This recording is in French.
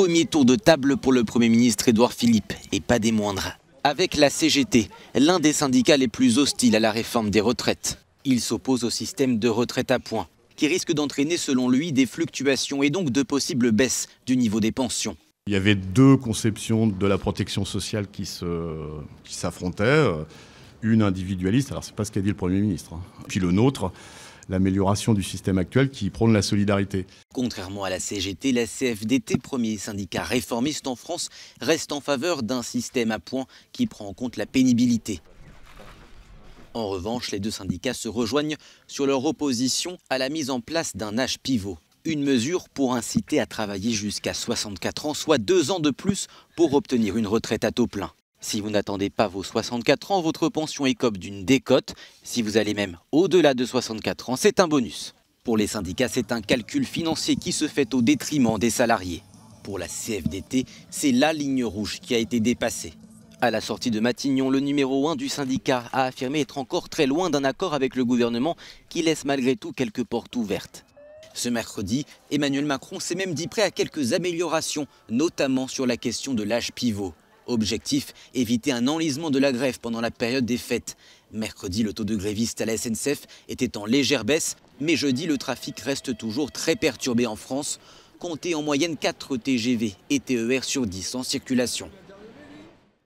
premier tour de table pour le Premier ministre Édouard Philippe, et pas des moindres. Avec la CGT, l'un des syndicats les plus hostiles à la réforme des retraites. Il s'oppose au système de retraite à points, qui risque d'entraîner selon lui des fluctuations et donc de possibles baisses du niveau des pensions. Il y avait deux conceptions de la protection sociale qui s'affrontaient. Qui une individualiste, alors c'est pas ce qu'a dit le Premier ministre, hein, puis le nôtre l'amélioration du système actuel qui prône la solidarité. Contrairement à la CGT, la CFDT, premier syndicat réformiste en France, reste en faveur d'un système à points qui prend en compte la pénibilité. En revanche, les deux syndicats se rejoignent sur leur opposition à la mise en place d'un âge pivot. Une mesure pour inciter à travailler jusqu'à 64 ans, soit deux ans de plus pour obtenir une retraite à taux plein. Si vous n'attendez pas vos 64 ans, votre pension écope d'une décote. Si vous allez même au-delà de 64 ans, c'est un bonus. Pour les syndicats, c'est un calcul financier qui se fait au détriment des salariés. Pour la CFDT, c'est la ligne rouge qui a été dépassée. À la sortie de Matignon, le numéro 1 du syndicat a affirmé être encore très loin d'un accord avec le gouvernement qui laisse malgré tout quelques portes ouvertes. Ce mercredi, Emmanuel Macron s'est même dit prêt à quelques améliorations, notamment sur la question de l'âge pivot. Objectif, éviter un enlisement de la grève pendant la période des fêtes. Mercredi, le taux de grévistes à la SNCF était en légère baisse, mais jeudi, le trafic reste toujours très perturbé en France. Comptez en moyenne 4 TGV et TER sur 10 en circulation.